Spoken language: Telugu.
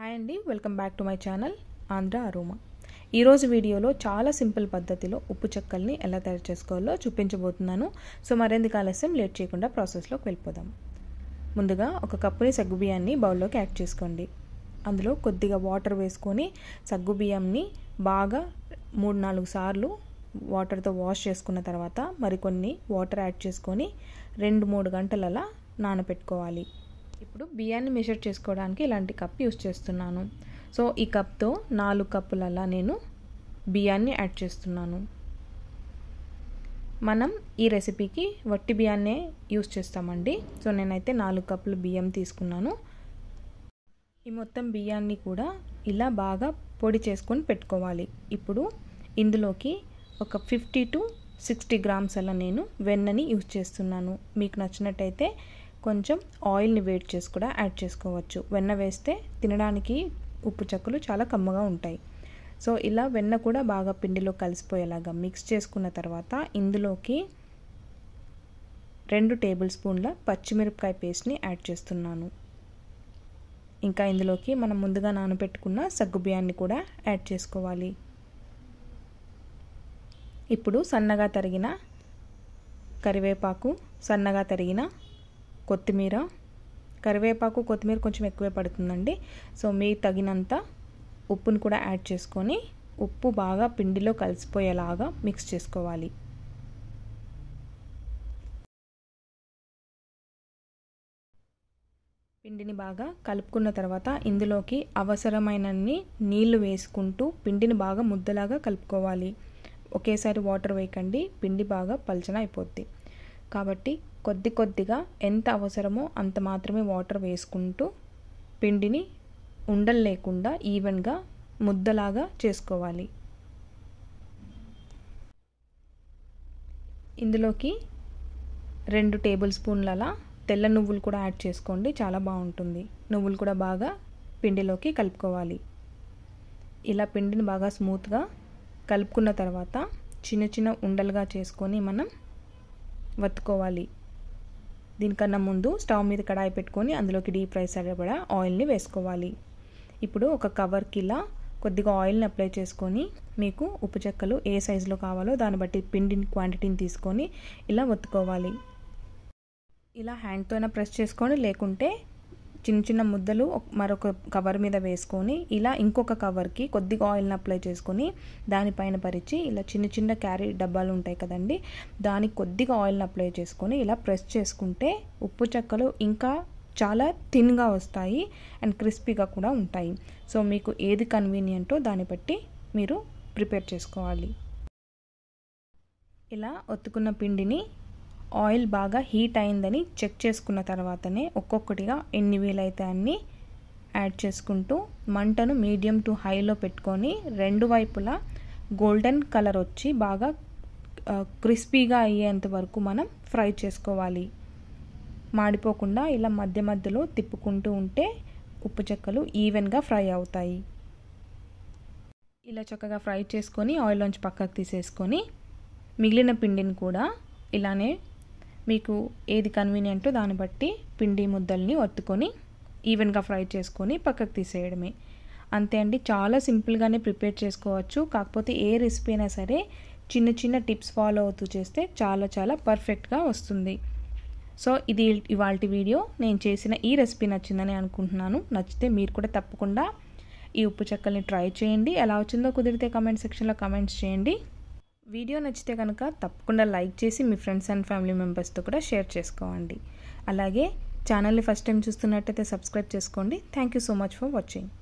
హాయ్ అండి welcome back to my channel Andhra aroma ఈరోజు వీడియోలో చాలా సింపుల్ పద్ధతిలో ఉప్పు చెక్కల్ని ఎలా తయారు చేసుకోవాలో చూపించబోతున్నాను సో మరెందుకు ఆలస్యం లేట్ చేయకుండా ప్రాసెస్లోకి వెళ్ళిపోదాం ముందుగా ఒక కప్పుని బియ్యాన్ని బౌల్లోకి యాడ్ చేసుకోండి అందులో కొద్దిగా వాటర్ వేసుకొని సగ్గుబియ్యంని బాగా మూడు నాలుగు సార్లు వాటర్తో వాష్ చేసుకున్న తర్వాత మరికొన్ని వాటర్ యాడ్ చేసుకొని రెండు మూడు గంటలలా నానపెట్టుకోవాలి ఇప్పుడు బియ్యాన్ని మెషర్ చేసుకోవడానికి ఇలాంటి కప్ యూస్ చేస్తున్నాను సో ఈ కప్తో నాలుగు కప్పులలా నేను బియ్యాన్ని యాడ్ చేస్తున్నాను మనం ఈ రెసిపీకి వట్టి బియ్యాన్నే యూస్ చేస్తామండి సో నేనైతే నాలుగు కప్పులు బియ్యం తీసుకున్నాను ఈ మొత్తం బియ్యాన్ని కూడా ఇలా బాగా పొడి చేసుకొని పెట్టుకోవాలి ఇప్పుడు ఇందులోకి ఒక ఫిఫ్టీ టు సిక్స్టీ గ్రామ్స్ అలా నేను వెన్నని యూజ్ చేస్తున్నాను మీకు నచ్చినట్టయితే కొంచెం ఆయిల్ని వేట్ చేసి కూడా యాడ్ చేసుకోవచ్చు వెన్న వేస్తే తినడానికి ఉప్పు చక్కలు చాలా కమ్మగా ఉంటాయి సో ఇలా వెన్న కూడా బాగా పిండిలో కలిసిపోయేలాగా మిక్స్ చేసుకున్న తర్వాత ఇందులోకి రెండు టేబుల్ స్పూన్ల పచ్చిమిరపకాయ పేస్ట్ని యాడ్ చేస్తున్నాను ఇంకా ఇందులోకి మనం ముందుగా నానబెట్టుకున్న సగ్గు బియ్యాన్ని కూడా యాడ్ చేసుకోవాలి ఇప్పుడు సన్నగా తరిగిన కరివేపాకు సన్నగా తరిగిన కొత్తిమీర కరివేపాకు కొత్తిమీర కొంచెం ఎక్కువే పడుతుందండి సో మీ తగినంత ఉప్పును కూడా యాడ్ చేసుకొని ఉప్పు బాగా పిండిలో కలిసిపోయేలాగా మిక్స్ చేసుకోవాలి పిండిని బాగా కలుపుకున్న తర్వాత ఇందులోకి అవసరమైనన్ని నీళ్లు వేసుకుంటూ పిండిని బాగా ముద్దలాగా కలుపుకోవాలి ఒకేసారి వాటర్ వేయకండి పిండి బాగా పలచన అయిపోద్ది కాబట్టి కొద్ది కొద్దిగా ఎంత అవసరమో అంత మాత్రమే వాటర్ వేసుకుంటూ పిండిని ఉండలు లేకుండా ఈవెన్గా ముద్దలాగా చేసుకోవాలి ఇందులోకి రెండు టేబుల్ స్పూన్లలా తెల్ల నువ్వులు కూడా యాడ్ చేసుకోండి చాలా బాగుంటుంది నువ్వులు కూడా బాగా పిండిలోకి కలుపుకోవాలి ఇలా పిండిని బాగా స్మూత్గా కలుపుకున్న తర్వాత చిన్న చిన్న ఉండలుగా చేసుకొని మనం వత్తుకోవాలి దీనికన్నా ముందు స్టవ్ మీద కడాయి పెట్టుకొని అందులోకి డీప్ ఫ్రై సరిపడా ఆయిల్ని వేసుకోవాలి ఇప్పుడు ఒక కవర్కి ఇలా కొద్దిగా ఆయిల్ని అప్లై చేసుకొని మీకు ఉప్పు చెక్కలు ఏ సైజులో కావాలో దాన్ని బట్టి పిండిని క్వాంటిటీని తీసుకొని ఇలా ఒత్తుకోవాలి ఇలా హ్యాండ్తో అయినా ప్రెస్ చేసుకొని లేకుంటే చిన్న చిన్న ముద్దలు మరొక కవర్ మీద వేసుకొని ఇలా ఇంకొక కవర్కి కొద్దిగా ఆయిల్ని అప్లై చేసుకొని దానిపైన పరిచి ఇలా చిన్న చిన్న క్యారీ డబ్బాలు ఉంటాయి కదండి దానికి కొద్దిగా ఆయిల్ని అప్లై చేసుకొని ఇలా ప్రెస్ చేసుకుంటే ఉప్పు చెక్కలు ఇంకా చాలా థిన్గా వస్తాయి అండ్ క్రిస్పీగా కూడా ఉంటాయి సో మీకు ఏది కన్వీనియంటో దాన్ని బట్టి మీరు ప్రిపేర్ చేసుకోవాలి ఇలా ఒత్తుకున్న పిండిని ఆయిల్ బాగా హీట్ అయిందని చెక్ చేసుకున్న తర్వాతనే ఒక్కొక్కటిగా ఎన్ని వీలైతే అన్ని యాడ్ చేసుకుంటూ మంటను మీడియం టు హైలో పెట్టుకొని రెండు వైపులా గోల్డెన్ కలర్ వచ్చి బాగా క్రిస్పీగా అయ్యేంత వరకు మనం ఫ్రై చేసుకోవాలి మాడిపోకుండా ఇలా మధ్య మధ్యలో తిప్పుకుంటూ ఉంటే ఉప్పు చెక్కలు ఈవెన్గా ఫ్రై అవుతాయి ఇలా చక్కగా ఫ్రై చేసుకొని ఆయిల్లోంచి పక్కకు తీసేసుకొని మిగిలిన పిండిని కూడా ఇలానే మీకు ఏది కన్వీనియంటో దాన్ని బట్టి పిండి ముద్దల్ని ఒత్తుకొని ఈవెన్గా ఫ్రై చేసుకొని పక్కకు తీసేయడమే అంతే అండి చాలా సింపుల్గానే ప్రిపేర్ చేసుకోవచ్చు కాకపోతే ఏ రెసిపీ అయినా సరే చిన్న చిన్న టిప్స్ ఫాలో అవుతూ చేస్తే చాలా చాలా పర్ఫెక్ట్గా వస్తుంది సో ఇది ఇవాళ వీడియో నేను చేసిన ఈ రెసిపీ నచ్చిందని అనుకుంటున్నాను నచ్చితే మీరు కూడా తప్పకుండా ఈ ఉప్పు చెక్కల్ని ట్రై చేయండి ఎలా వచ్చిందో కుదిరితే కమెంట్ సెక్షన్లో కమెంట్స్ చేయండి వీడియో నచ్చితే కనుక తప్పకుండా లైక్ చేసి మీ ఫ్రెండ్స్ అండ్ ఫ్యామిలీ మెంబర్స్తో కూడా షేర్ చేసుకోండి అలాగే ఛానల్ని ఫస్ట్ టైం చూస్తున్నట్టయితే సబ్స్క్రైబ్ చేసుకోండి thank you so much for watching